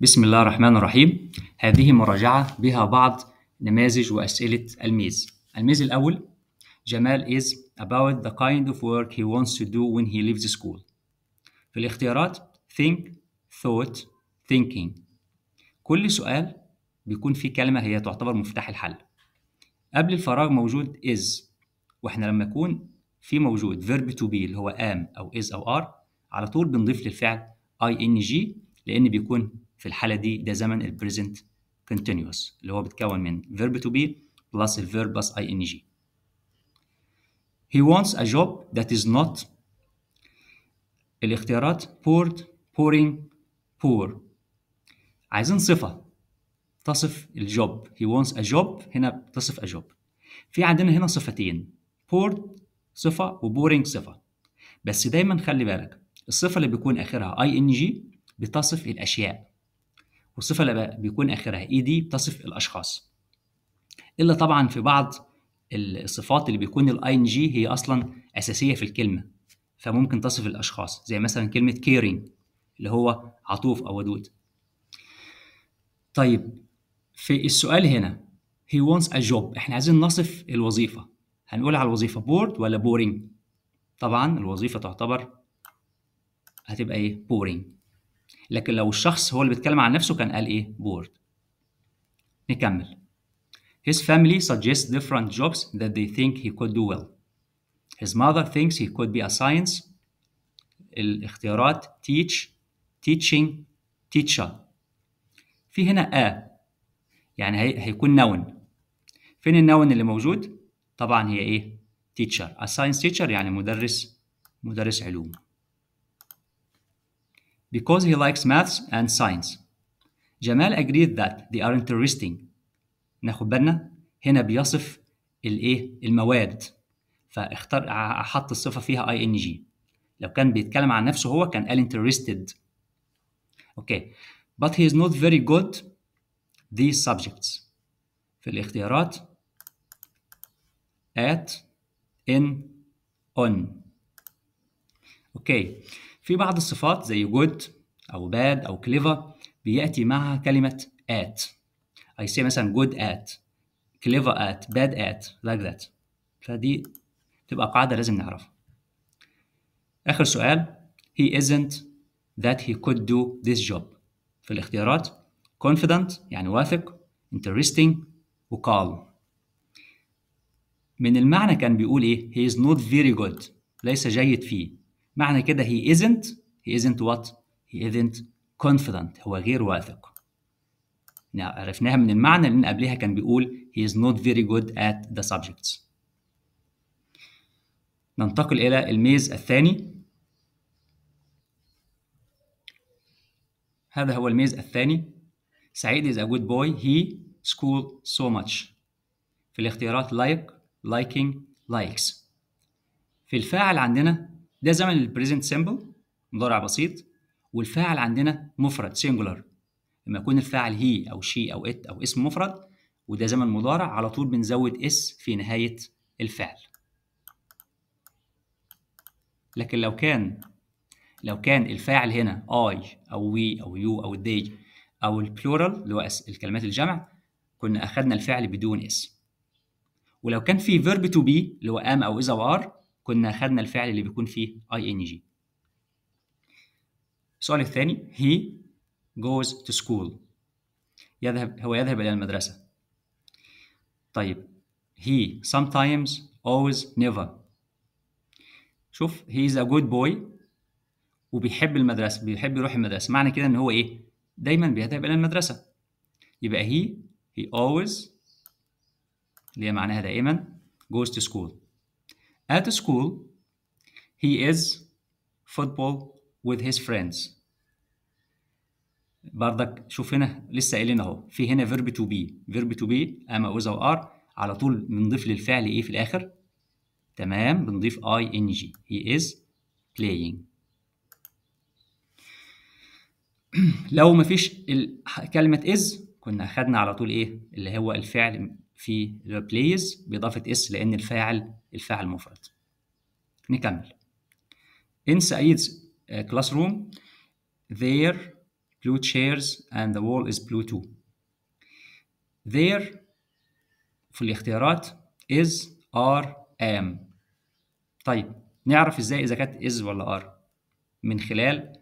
بسم الله الرحمن الرحيم هذه مراجعة بها بعض نماذج وأسئلة الميز الميز الأول جمال is about the kind of work he wants to do when he leaves school في الاختيارات think thought thinking كل سؤال بيكون فيه كلمة هي تعتبر مفتاح الحل قبل الفراغ موجود is واحنا لما يكون في موجود verb to be اللي هو am أو is أو are على طول بنضيف للفعل ing لأن بيكون في الحاله دي ده زمن البريزنت continuous اللي هو بيتكون من verb to be plus verb plus ing he wants a job that is not الاختيارات poured pouring poor عايزين صفة تصف الجوب he wants a job هنا بتصف a job في عندنا هنا صفتين poured صفة وboring صفة بس دايما خلي بالك الصفة اللي بيكون آخرها ing بتصف الأشياء والصفة اللي بيكون آخرها إي e دي بتصف الأشخاص إلا طبعا في بعض الصفات اللي بيكون الآي إن جي هي أصلا أساسية في الكلمة فممكن تصف الأشخاص زي مثلا كلمة كيرين اللي هو عطوف أو ودود طيب في السؤال هنا he wants a job احنا عايزين نصف الوظيفة هنقول على الوظيفة بورد ولا boring طبعا الوظيفة تعتبر هتبقى ايه boring لكن لو الشخص هو اللي بيتكلم عن نفسه كان قال ايه بورد نكمل His family suggests different jobs that they think he could do well. His mother thinks he could be a science. الاختيارات teach, teaching, teacher. في هنا a يعني هي هيكون نون. فين النون اللي موجود؟ طبعا هي ايه؟ teacher. A science teacher يعني مدرس مدرس علوم. because he likes maths and science. جمال agreed that they are interesting. ناخد بالنا هنا بيصف الايه المواد فاختار حط الصفه فيها ing لو كان بيتكلم عن نفسه هو كان قال interested Okay, but he is not very good these subjects في الاختيارات at in on okay. في بعض الصفات زي good أو bad أو clever بيأتي معها كلمة at I say مثلا good at clever at bad at like that فدي تبقى قاعدة لازم نعرفها آخر سؤال he isn't that he could do this job في الاختيارات confident يعني واثق interesting وcalm من المعنى كان بيقول ايه he is not very good ليس جيد فيه معنى كده he isn't he isn't what he isn't confident هو غير واثق نعم، عرفناها من المعنى لأن قبلها كان بيقول he is not very good at the subjects ننتقل إلى الميز الثاني هذا هو الميز الثاني سعيد is a good boy he school so much في الاختيارات like liking likes في الفاعل عندنا ده زمن البريزنت سيمبل مضارع بسيط والفاعل عندنا مفرد سينجولار لما يكون الفاعل هي او شي او ات او اسم مفرد وده زمن مضارع على طول بنزود اس في نهايه الفعل لكن لو كان لو كان الفاعل هنا اي او وي او يو او دي او البلورال اللي هو الكلمات الجمع كنا اخذنا الفعل بدون اس ولو كان في فيرب تو بي اللي هو ام او از او ار كنا خدنا الفعل اللي بيكون فيه ing السؤال الثاني he goes to school يذهب هو يذهب إلى المدرسة طيب he sometimes always never شوف he is a good boy وبيحب المدرسة بيحب يروح المدرسة معنى كده إن هو إيه دايما بيذهب إلى المدرسة يبقى he he always اللي هي معناها دائما goes to school At school, he is football with his friends. بردك شوف هنا لسه قايلين اهو في هنا فيرب تو بي فيرب تو بي اما اوزا وار على طول بنضيف للفعل ايه في الاخر تمام بنضيف اي ان جي هي از بلاينج لو مفيش كلمه از كنا اخدنا على طول ايه اللي هو الفعل في the plays بإضافة اس لأن الفاعل الفاعل مفرد نكمل In Said's uh, classroom there blue chairs and the wall is blue too there في الاختيارات is are am طيب نعرف ازاي اذا كانت is ولا are من خلال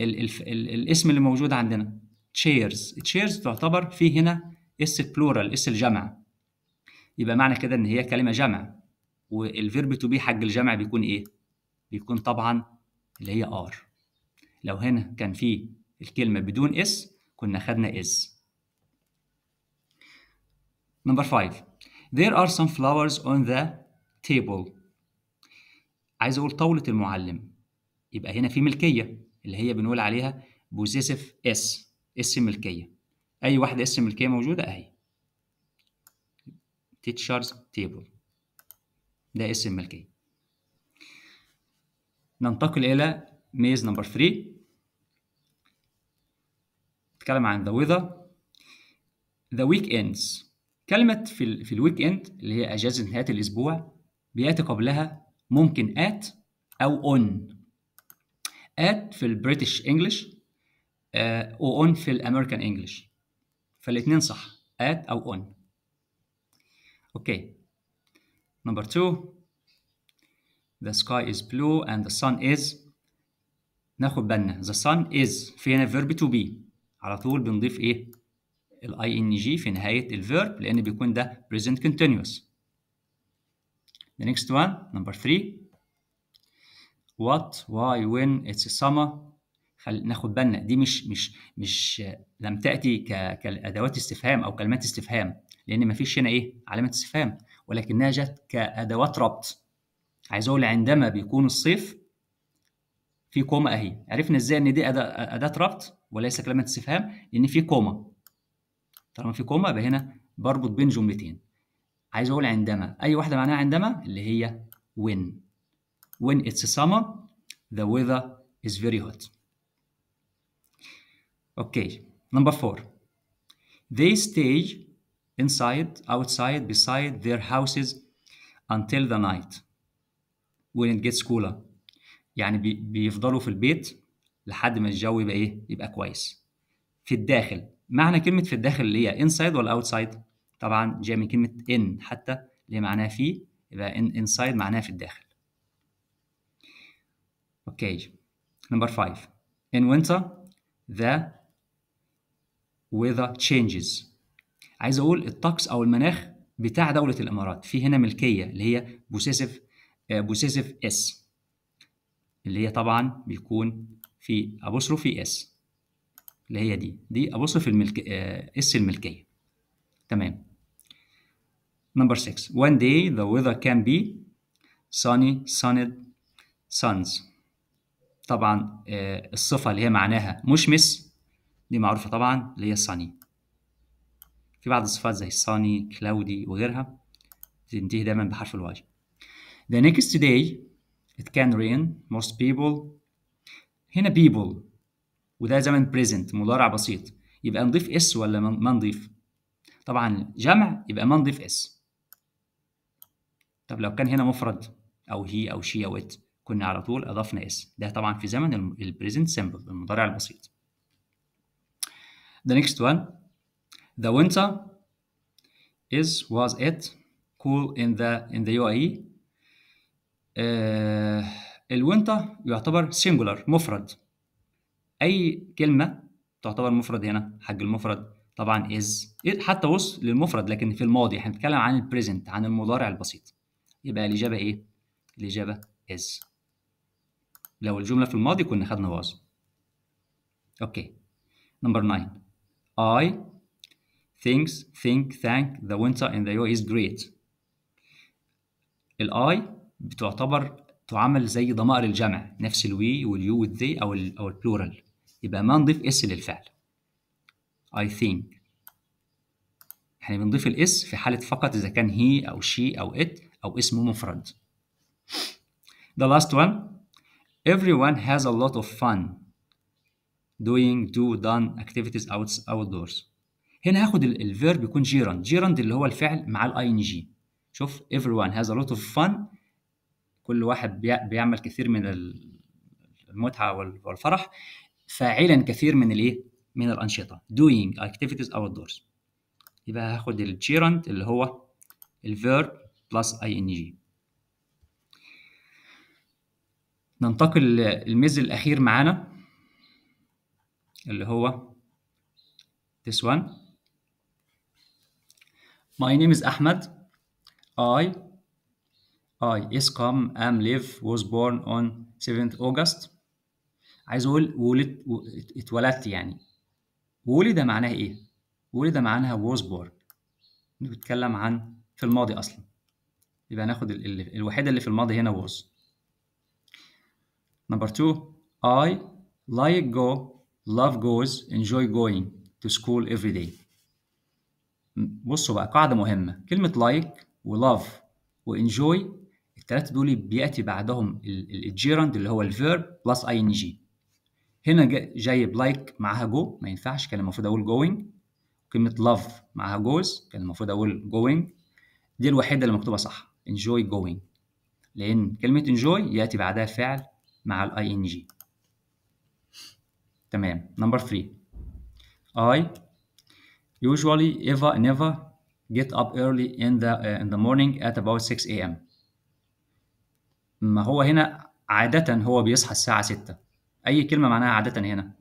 الاسم اللي موجود عندنا chairs chairs تعتبر في هنا اس البلورال اس الجمع يبقى معنى كده ان هي كلمه جمع والفيرب تو بي حج الجمع بيكون ايه بيكون طبعا اللي هي ار لو هنا كان في الكلمه بدون اس كنا خدنا اس نمبر 5 there are some flowers on the table عايز اقول طاوله المعلم يبقى هنا في ملكيه اللي هي بنقول عليها بوزيسيف اس اس ملكيه اي واحده اسم ملكيه موجوده اهي تيتشرز تيبل ده اسم ملكيه ننتقل الى ميز نمبر 3 نتكلم عن the ذا ويك اندز كلمة في, في الويك اند اللي هي أجازة نهاية الأسبوع بيأتي قبلها ممكن ات أو اون ات في البريتش انجلش آه، او اون في الامريكان انجلش فالاثنين صح at أو on اوكي نمبر 2 the sky is blue and the sun is ناخد بالنا the sun is في هنا verb to be على طول بنضيف ايه ال ing في نهاية ال verb لأن بيكون ده present continuous the next one number 3 what why when it's summer خل ناخد بالنا دي مش مش مش لم تاتي ك... كادوات استفهام او كلمات استفهام لان ما فيش هنا ايه علامه استفهام ولكنها جت كادوات ربط عايز اقول عندما بيكون الصيف في كوما اهي عرفنا ازاي ان دي اداه ربط وليس كلمه استفهام لان في كوما طالما في كوما يبقى هنا بربط بين جملتين عايز اقول عندما اي واحده معناها عندما اللي هي when when it's summer the weather is very hot Okay, number four. They stay inside, outside, beside their houses until the night when it gets cooler. يعني بيفضلوا في البيت لحد ما الجو يبقى ايه؟ يبقى كويس. في الداخل، معنى كلمة في الداخل اللي هي inside ولا outside؟ طبعا جاي من كلمة in حتى اللي معناها في يبقى in inside معناها في الداخل. Okay. Number five. In winter, the weather changes عايز اقول الطقس او المناخ بتاع دوله الامارات في هنا ملكيه اللي هي بوسيسيف آه، بوسيسيف اس اللي هي طبعا بيكون في ابوستروفي اس اللي هي دي دي ابوستروفي الملك آه، اس الملكيه تمام نمبر 6 one day the weather can be sunny sunny suns طبعا آه، الصفه اللي هي معناها مشمس دي معروفة طبعا اللي هي الصينية في بعض الصفات زي الصاني كلاودي وغيرها تنتهي دايما بحرف الواي The next day it can rain most people هنا people وده زمن present مضارع بسيط يبقى نضيف اس ولا ما نضيف طبعا جمع يبقى ما نضيف اس طب لو كان هنا مفرد او هي او شي او ات كنا على طول اضفنا اس ده طبعا في زمن البريزنت سيمبل المضارع البسيط The next one, the winter is was it cool in the in the UAE. Uh, الwinter يعتبر singular مفرد. أي كلمة تعتبر مفرد هنا حج المفرد طبعا is إيه، حتى وص للمفرد لكن في الماضي احنا بنتكلم عن present عن المضارع البسيط يبقى الإجابة إيه؟ الإجابة is لو الجملة في الماضي كنا خدنا was. اوكي نمبر 9 I thinks think thank the winter in the US is great I بتعتبر تعمل زي ضمائر الجمع نفس we you وال they او ال او البلورال يبقى ما نضيف اس للفعل I think احنا بنضيف الاس في حالة فقط إذا كان هي أو she أو it أو اسم مفرد The last one Everyone has a lot of fun doing do done activities out outdoors هنا هاخد الفيرب يكون جيراند جيراند اللي هو الفعل مع الاي ان جي شوف everyone has a lot of fun كل واحد بيعمل كثير من المتعه والفرح فاعلا كثير من الايه من الانشطه doing activities outdoors يبقى هاخد الجيرند اللي هو الفيرب بلس اي ان جي ننتقل للميز الاخير معانا اللي هو this one my name is أحمد I I is come am live was born on 7th August عايز اقول ولد اتولدت يعني ولد معناه ايه ولد معناها was born بتتكلم عن في الماضي اصلا يبقى ناخد الوحيده اللي في الماضي هنا was number two I like go love goes enjoy going to school every day بصوا بقى قاعدة مهمة كلمة like و love و enjoy التلاتة دول بيأتي بعدهم الجيرند اللي هو الفيرب بلس اي ان جي هنا جايب like معاها go ما ينفعش كان المفروض اقول going كلمة love معاها goes كان المفروض اقول going دي الوحيدة اللي مكتوبة صح enjoy going لأن كلمة enjoy يأتي بعدها فعل مع ان ing تمام نمبر 3 I usually ever never get up early in the uh, in the morning at about 6 a.m. ما هو هنا عادة هو بيصحى الساعة 6 أي كلمة معناها عادة هنا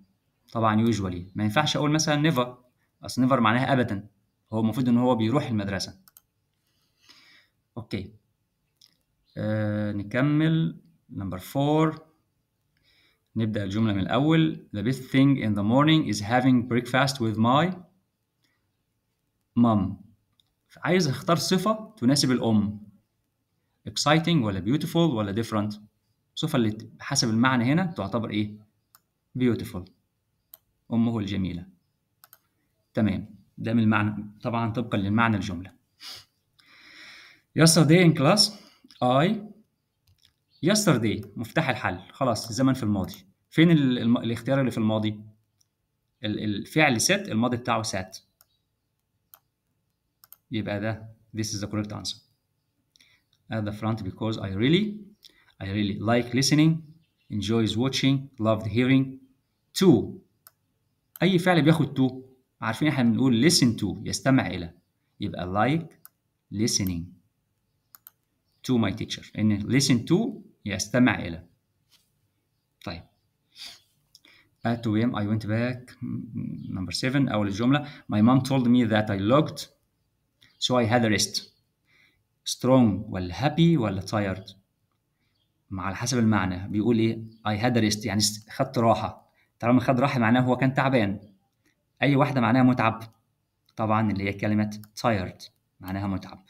طبعا usually ما ينفعش أقول مثلا never أصل never معناها أبدا هو المفروض إن هو بيروح المدرسة أوكي آه نكمل نمبر 4 نبدأ الجملة من الأول The best thing in the morning is having breakfast with my mom عايز اختار صفة تناسب الأم exciting ولا beautiful ولا different الصفة اللي حسب المعنى هنا تعتبر إيه beautiful أمه الجميلة تمام ده من المعنى طبعا طبقا للمعنى الجملة Yesterday in class I yesterday مفتاح الحل خلاص الزمن في الماضي فين ال الاختيار اللي في الماضي ال الفعل set الماضي بتاعه سات يبقى ده this is the correct answer at the front because I really I really like listening enjoys watching loved hearing to اي فعل بياخد to عارفين احنا بنقول listen to يستمع الى يبقى like listening to my teacher and listen to يستمع إلى طيب At 2 a.m. I went back number 7 أول الجملة My mom told me that I looked so I had a rest strong ولا happy ولا tired على حسب المعنى بيقول ايه I had a rest يعني خدت راحة طالما خد راحة معناه هو كان تعبان أي واحدة معناها متعب طبعا اللي هي كلمة tired معناها متعب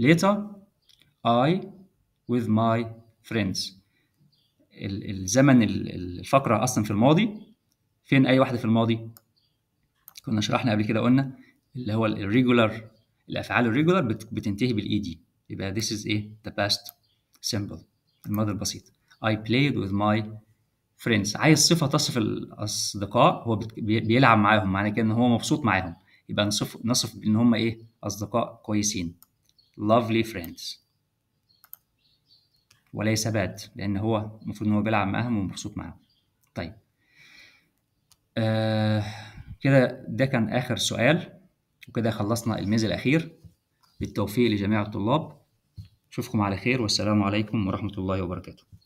later I with my friends الزمن الفقرة أصلا في الماضي فين أي واحدة في الماضي كنا شرحنا قبل كده قلنا اللي هو الريجولار الأفعال الريجولار بتنتهي بالإي دي يبقى this is إيه the past simple الماضي البسيط I played with my friends عايز صفة تصف الأصدقاء هو بيلعب معاهم معنى كده إن هو مبسوط معاهم يبقى نصف نصف إن هم إيه أصدقاء كويسين lovely friends وليس باد لان هو المفروض ان هو بيلعب معاهم ومبسوط معاهم طيب آه كده ده كان اخر سؤال وكده خلصنا الميز الاخير بالتوفيق لجميع الطلاب اشوفكم على خير والسلام عليكم ورحمه الله وبركاته